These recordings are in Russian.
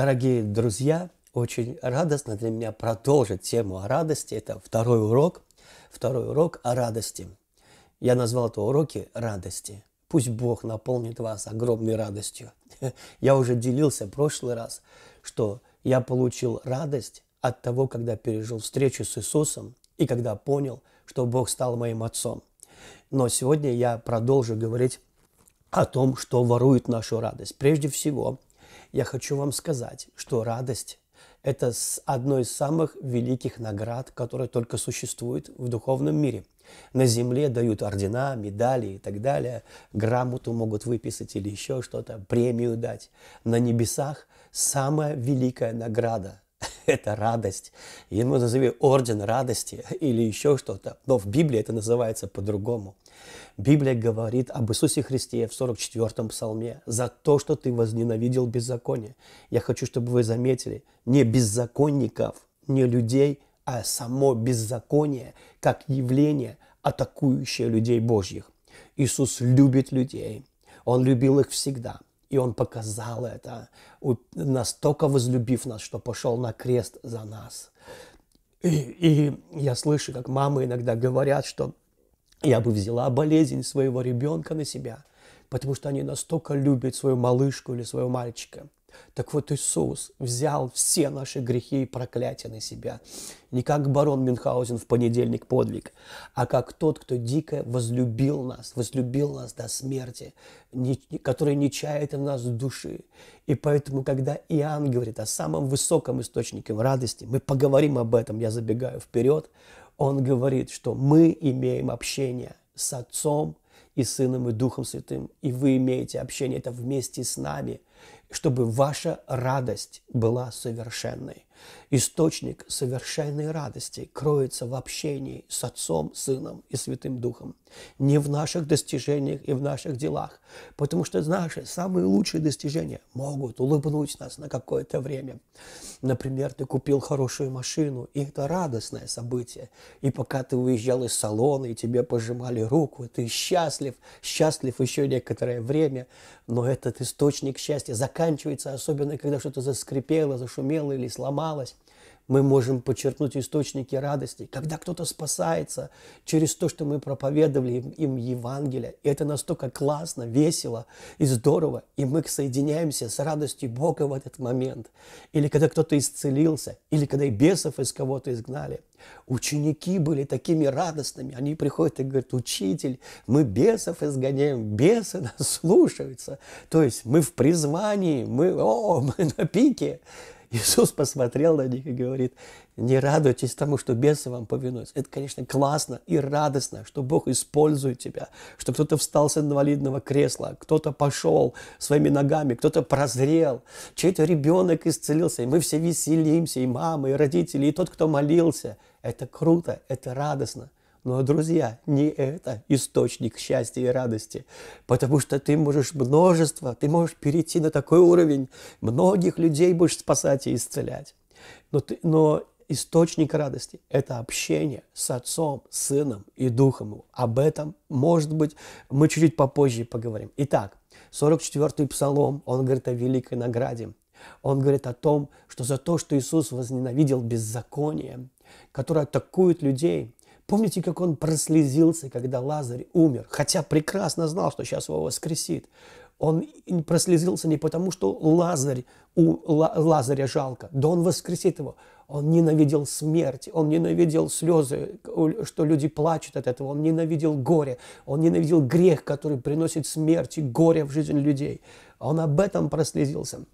Дорогие друзья, очень радостно для меня продолжить тему о радости. Это второй урок, второй урок о радости. Я назвал это уроки радости. Пусть Бог наполнит вас огромной радостью. Я уже делился в прошлый раз, что я получил радость от того, когда пережил встречу с Иисусом и когда понял, что Бог стал моим отцом. Но сегодня я продолжу говорить о том, что ворует нашу радость. Прежде всего – я хочу вам сказать, что радость – это одно из самых великих наград, которые только существует в духовном мире. На земле дают ордена, медали и так далее, грамоту могут выписать или еще что-то, премию дать. На небесах самая великая награда – это радость. Ему назови орден радости или еще что-то. Но в Библии это называется по-другому. Библия говорит об Иисусе Христе в 44-м псалме за то, что ты возненавидел беззаконие. Я хочу, чтобы вы заметили, не беззаконников, не людей, а само беззаконие как явление, атакующее людей Божьих. Иисус любит людей. Он любил их всегда – и Он показал это, настолько возлюбив нас, что пошел на крест за нас. И, и я слышу, как мамы иногда говорят, что я бы взяла болезнь своего ребенка на себя, потому что они настолько любят свою малышку или своего мальчика – так вот Иисус взял все наши грехи и проклятия на себя. Не как барон Мюнхгаузен в понедельник подвиг, а как тот, кто дико возлюбил нас, возлюбил нас до смерти, который не чает в нас души. И поэтому, когда Иоанн говорит о самом высоком источнике радости, мы поговорим об этом, я забегаю вперед, он говорит, что мы имеем общение с Отцом и Сыном и Духом Святым, и вы имеете общение это вместе с нами – чтобы ваша радость была совершенной. Источник совершенной радости кроется в общении с Отцом, Сыном и Святым Духом. Не в наших достижениях и в наших делах. Потому что наши самые лучшие достижения могут улыбнуть нас на какое-то время. Например, ты купил хорошую машину, и это радостное событие. И пока ты уезжал из салона, и тебе пожимали руку, ты счастлив, счастлив еще некоторое время. Но этот источник счастья заканчивается, особенно когда что-то заскрипело, зашумело или сломалось. Мы можем подчеркнуть источники радости, когда кто-то спасается через то, что мы проповедовали им, им Евангелие. И это настолько классно, весело и здорово. И мы соединяемся с радостью Бога в этот момент. Или когда кто-то исцелился, или когда и бесов из кого-то изгнали. Ученики были такими радостными. Они приходят и говорят, учитель, мы бесов изгоняем, бесы нас слушаются. То есть мы в призвании, мы, о, мы на пике. Иисус посмотрел на них и говорит, не радуйтесь тому, что бесы вам повинуются. Это, конечно, классно и радостно, что Бог использует тебя, что кто-то встал с инвалидного кресла, кто-то пошел своими ногами, кто-то прозрел, чей-то ребенок исцелился, и мы все веселимся, и мамы, и родители, и тот, кто молился. Это круто, это радостно. Но, ну, а, друзья, не это источник счастья и радости, потому что ты можешь множество, ты можешь перейти на такой уровень, многих людей будешь спасать и исцелять. Но, ты, но источник радости – это общение с Отцом, Сыном и Духом. Об этом, может быть, мы чуть-чуть попозже поговорим. Итак, 44-й Псалом, он говорит о великой награде. Он говорит о том, что за то, что Иисус возненавидел беззаконие, которое атакует людей, Помните, как он прослезился, когда Лазарь умер, хотя прекрасно знал, что сейчас его воскресит. Он прослезился не потому, что Лазарь, у, Лазаря жалко, да он воскресит его. Он ненавидел смерть, он ненавидел слезы, что люди плачут от этого, он ненавидел горе, он ненавидел грех, который приносит смерть и горе в жизнь людей. Он об этом прослезился.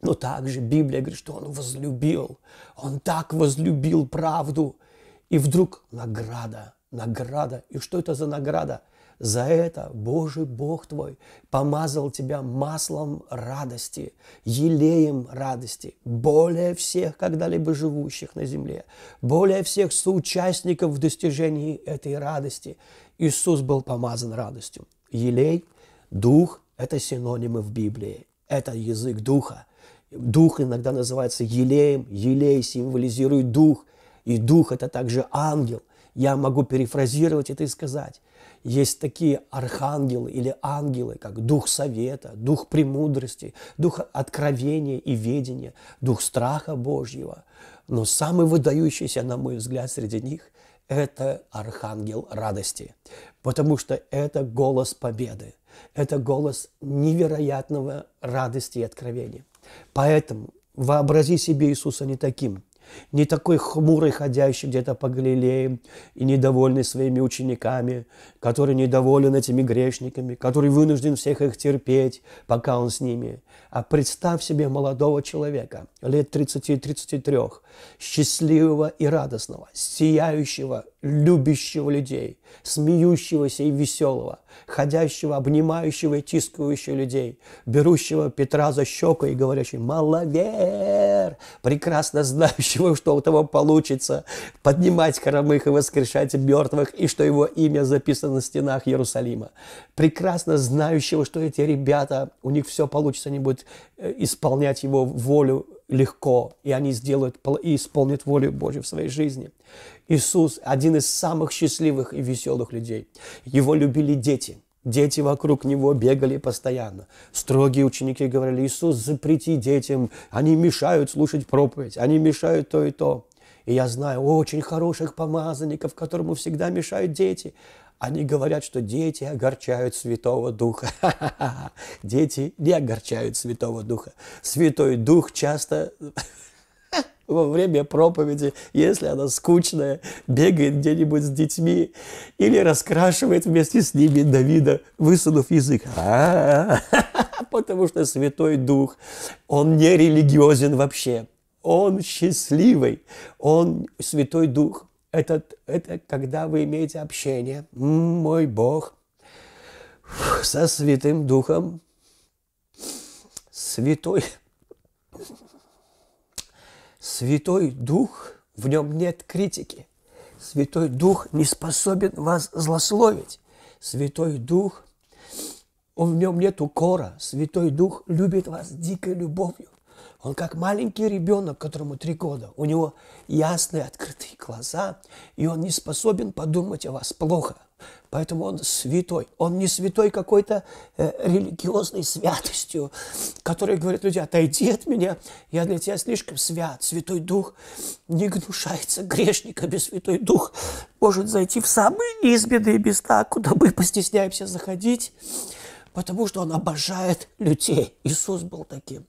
Но также Библия говорит, что он возлюбил, он так возлюбил правду – и вдруг награда, награда. И что это за награда? За это Божий Бог твой помазал тебя маслом радости, елеем радости, более всех когда-либо живущих на земле, более всех соучастников в достижении этой радости. Иисус был помазан радостью. Елей, дух – это синонимы в Библии. Это язык духа. Дух иногда называется елеем, елей символизирует дух, и дух – это также ангел. Я могу перефразировать это и сказать. Есть такие архангелы или ангелы, как дух совета, дух премудрости, дух откровения и ведения, дух страха Божьего. Но самый выдающийся, на мой взгляд, среди них – это архангел радости, потому что это голос победы, это голос невероятного радости и откровения. Поэтому вообрази себе Иисуса не таким – не такой хмурый, ходящий где-то по Галилее и недовольный своими учениками, который недоволен этими грешниками, который вынужден всех их терпеть, пока он с ними. А представь себе молодого человека, лет 30-33, счастливого и радостного, сияющего, любящего людей, смеющегося и веселого, ходящего, обнимающего и тискающего людей, берущего Петра за щеку и говорящий: «Маловер!», прекрасно знающего, что у того получится, поднимать хромых и воскрешать мертвых, и что его имя записано на стенах Иерусалима, прекрасно знающего, что эти ребята, у них все получится, они будут э, исполнять его волю легко, и они сделают и исполнят волю Божью в своей жизни. Иисус – один из самых счастливых и веселых людей. Его любили дети – Дети вокруг него бегали постоянно. Строгие ученики говорили, Иисус, запрети детям, они мешают слушать проповедь, они мешают то и то. И я знаю очень хороших помазанников, которому всегда мешают дети. Они говорят, что дети огорчают Святого Духа. Дети не огорчают Святого Духа. Святой Дух часто во время проповеди, если она скучная, бегает где-нибудь с детьми или раскрашивает вместе с ними Давида, высунув язык. А, потому что Святой Дух, он не религиозен вообще. Он счастливый. Он Святой Дух. Это, это когда вы имеете общение, мой Бог, со Святым Духом, Святой Святой Дух, в нем нет критики. Святой Дух не способен вас злословить. Святой Дух, он в нем нет укора. Святой Дух любит вас дикой любовью. Он как маленький ребенок, которому три года. У него ясные открытые глаза, и он не способен подумать о вас плохо. Поэтому он святой. Он не святой какой-то э, религиозной святостью, который говорит людям, отойди от меня, я для тебя слишком свят. Святой Дух не гнушается грешника, без Святой Дух может зайти в самые избеды места, куда мы постесняемся заходить, потому что он обожает людей. Иисус был таким.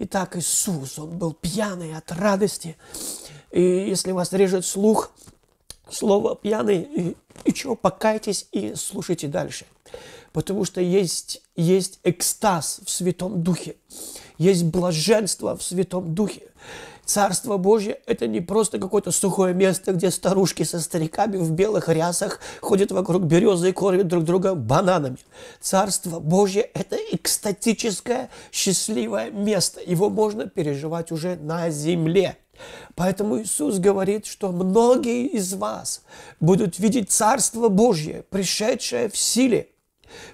Итак, Иисус, Он был пьяный от радости. И если вас режет слух, слово пьяный, и, и чего, покайтесь и слушайте дальше. Потому что есть, есть экстаз в Святом Духе. Есть блаженство в Святом Духе. Царство Божье – это не просто какое-то сухое место, где старушки со стариками в белых рясах ходят вокруг березы и кормят друг друга бананами. Царство Божье – это экстатическое, счастливое место. Его можно переживать уже на земле. Поэтому Иисус говорит, что многие из вас будут видеть Царство Божье, пришедшее в силе –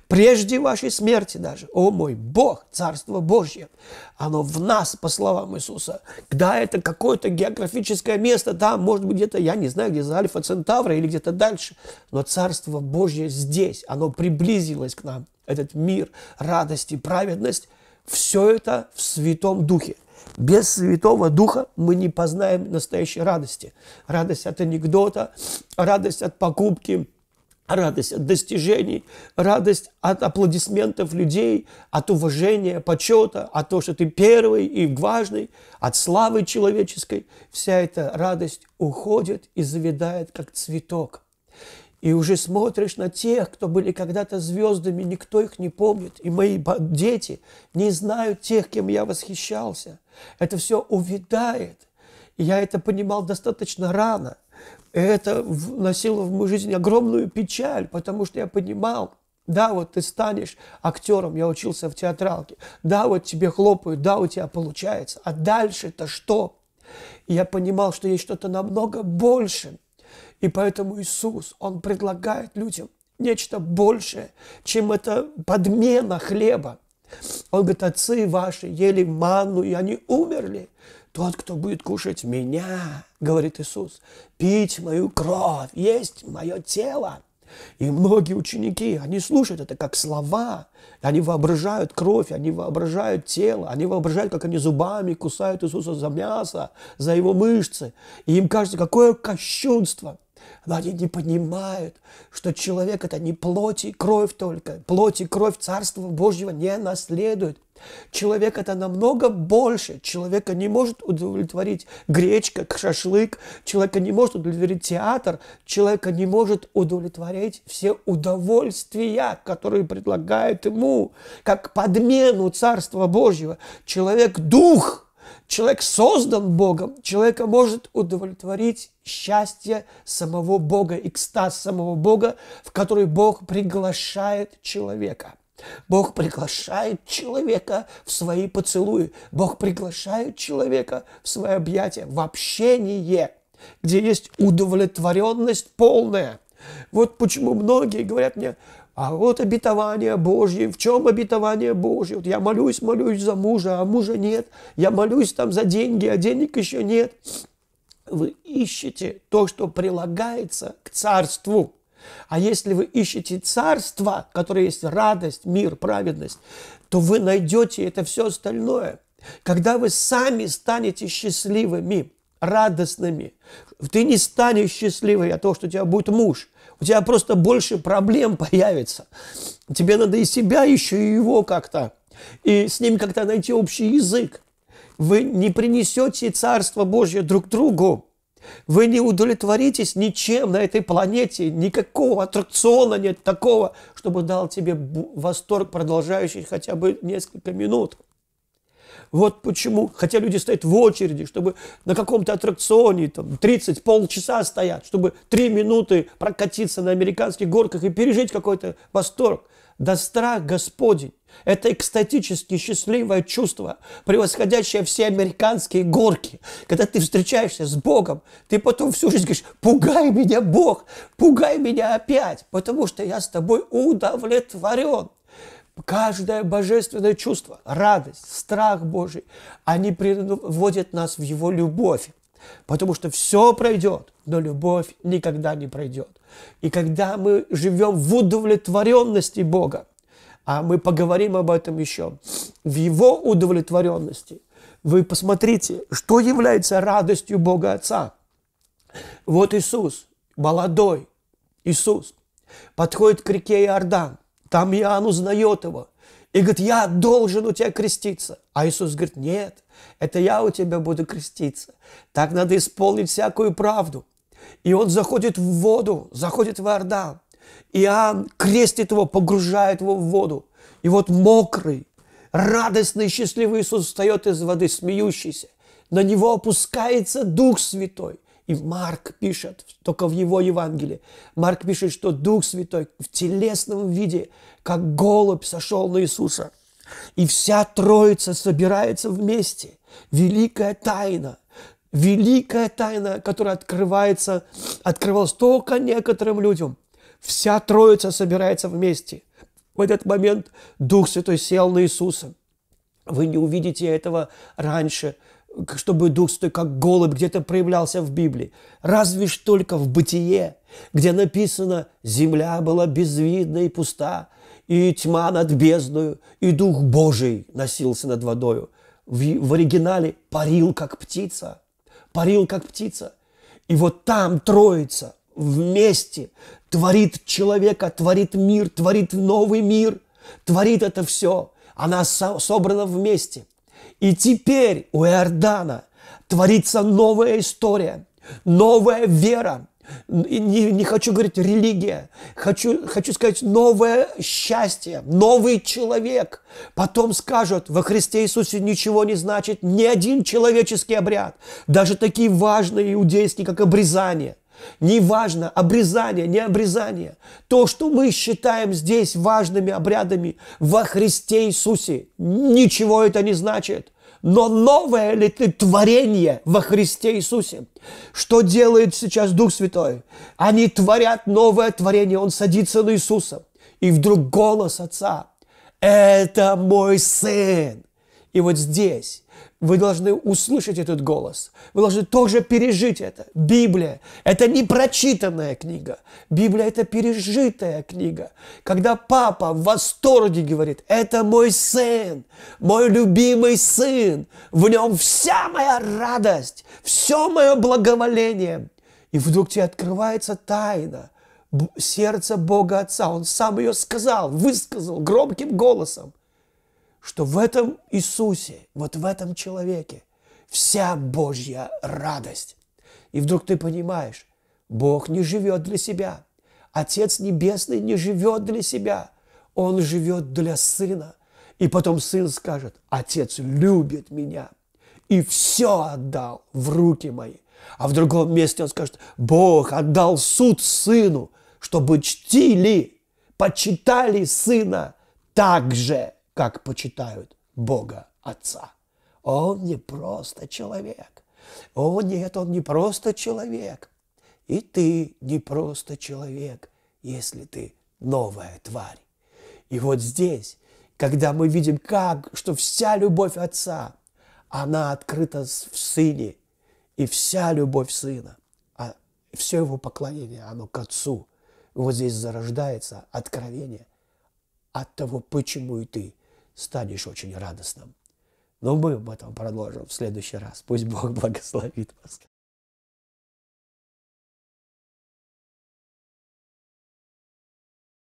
прежде вашей смерти даже. О мой Бог, Царство Божье, оно в нас, по словам Иисуса. Да, это какое-то географическое место, да, может быть, где-то, я не знаю, где за Альфа Центавра или где-то дальше, но Царство Божье здесь, оно приблизилось к нам. Этот мир, радость и праведность, все это в Святом Духе. Без Святого Духа мы не познаем настоящей радости. Радость от анекдота, радость от покупки – радость от достижений, радость от аплодисментов людей, от уважения, почета, от того, что ты первый и важный, от славы человеческой. Вся эта радость уходит и завидает, как цветок. И уже смотришь на тех, кто были когда-то звездами, никто их не помнит. И мои дети не знают тех, кем я восхищался. Это все увядает. И я это понимал достаточно рано – это вносило в мою жизнь огромную печаль, потому что я понимал, да, вот ты станешь актером, я учился в театралке, да, вот тебе хлопают, да, у тебя получается, а дальше-то что? я понимал, что есть что-то намного больше. И поэтому Иисус, Он предлагает людям нечто большее, чем это подмена хлеба. Он говорит, отцы ваши ели манну, и они умерли. Тот, кто будет кушать меня, говорит Иисус, пить мою кровь, есть мое тело. И многие ученики, они слушают это как слова, они воображают кровь, они воображают тело, они воображают, как они зубами кусают Иисуса за мясо, за его мышцы. И им кажется, какое кощунство. Но они не понимают, что человек – это не плоть и кровь только. Плоть и кровь Царства Божьего не наследует. Человек это намного больше. Человека не может удовлетворить гречка, шашлык. Человека не может удовлетворить театр. Человека не может удовлетворить все удовольствия, которые предлагают ему, как подмену Царства Божьего. Человек – дух – Человек создан Богом, человека может удовлетворить счастье самого Бога, экстаз самого Бога, в который Бог приглашает человека – Бог приглашает человека в свои поцелуи. Бог приглашает человека в свои объятия, в общение, где есть удовлетворенность полная. Вот почему многие говорят мне, а вот обетование Божье, в чем обетование Божье? Вот я молюсь, молюсь за мужа, а мужа нет. Я молюсь там за деньги, а денег еще нет. Вы ищете то, что прилагается к царству. А если вы ищете царство, которое есть радость, мир, праведность, то вы найдете это все остальное. Когда вы сами станете счастливыми, радостными, ты не станешь счастливой от того, что у тебя будет муж. У тебя просто больше проблем появится. Тебе надо и себя еще, и его как-то. И с ним как-то найти общий язык. Вы не принесете Царство Божье друг другу вы не удовлетворитесь ничем на этой планете. Никакого аттракциона нет такого, чтобы дал тебе восторг, продолжающий хотя бы несколько минут. Вот почему, хотя люди стоят в очереди, чтобы на каком-то аттракционе там 30, полчаса стоят, чтобы 3 минуты прокатиться на американских горках и пережить какой-то восторг да страх Господень. Это экстатически счастливое чувство, превосходящее все американские горки. Когда ты встречаешься с Богом, ты потом всю жизнь говоришь, пугай меня, Бог, пугай меня опять, потому что я с тобой удовлетворен. Каждое божественное чувство, радость, страх Божий, они приводят нас в Его любовь. Потому что все пройдет, но любовь никогда не пройдет. И когда мы живем в удовлетворенности Бога, а мы поговорим об этом еще, в Его удовлетворенности, вы посмотрите, что является радостью Бога Отца. Вот Иисус, молодой Иисус, подходит к реке Иордан. Там Иоанн узнает его. И говорит, я должен у тебя креститься. А Иисус говорит, нет, это я у тебя буду креститься. Так надо исполнить всякую правду. И он заходит в воду, заходит в Иордан. Иоанн крестит его, погружает его в воду. И вот мокрый, радостный, счастливый Иисус встает из воды, смеющийся. На него опускается Дух Святой. И Марк пишет, только в его Евангелии, Марк пишет, что Дух Святой в телесном виде, как голубь, сошел на Иисуса. И вся Троица собирается вместе. Великая тайна. Великая тайна, которая открывается, открывалась только некоторым людям. Вся Троица собирается вместе. В этот момент Дух Святой сел на Иисуса. Вы не увидите этого раньше – чтобы Дух Святой как голубь где-то проявлялся в Библии. Разве ж только в бытие, где написано «Земля была безвидна и пуста, и тьма над бездною, и Дух Божий носился над водою». В, в оригинале «парил, как птица». «Парил, как птица». И вот там Троица вместе творит человека, творит мир, творит новый мир, творит это все. Она со собрана вместе – и теперь у Иордана творится новая история, новая вера. Не, не хочу говорить религия, хочу, хочу сказать новое счастье, новый человек. Потом скажут, во Христе Иисусе ничего не значит ни один человеческий обряд, даже такие важные иудейские, как обрезание – Неважно, обрезание, не обрезание. То, что мы считаем здесь важными обрядами во Христе Иисусе, ничего это не значит но новое ли ты творение во Христе Иисусе? Что делает сейчас Дух Святой? Они творят новое творение. Он садится на Иисуса. И вдруг голос Отца. Это мой сын. И вот здесь вы должны услышать этот голос. Вы должны тоже пережить это. Библия – это не прочитанная книга. Библия – это пережитая книга. Когда папа в восторге говорит, это мой сын, мой любимый сын, в нем вся моя радость, все мое благоволение. И вдруг тебе открывается тайна сердца Бога Отца. Он сам ее сказал, высказал громким голосом – что в этом Иисусе, вот в этом человеке вся Божья радость. И вдруг ты понимаешь, Бог не живет для себя. Отец Небесный не живет для себя. Он живет для Сына. И потом Сын скажет, Отец любит меня и все отдал в руки мои. А в другом месте он скажет, Бог отдал суд Сыну, чтобы чтили, почитали Сына так же, как почитают Бога Отца. Он не просто человек. О нет, он не просто человек. И ты не просто человек, если ты новая тварь. И вот здесь, когда мы видим, как, что вся любовь Отца, она открыта в Сыне, и вся любовь Сына, а все его поклонение, оно к Отцу. вот здесь зарождается откровение от того, почему и ты – станешь очень радостным. Но мы об этом продолжим в следующий раз. Пусть Бог благословит вас.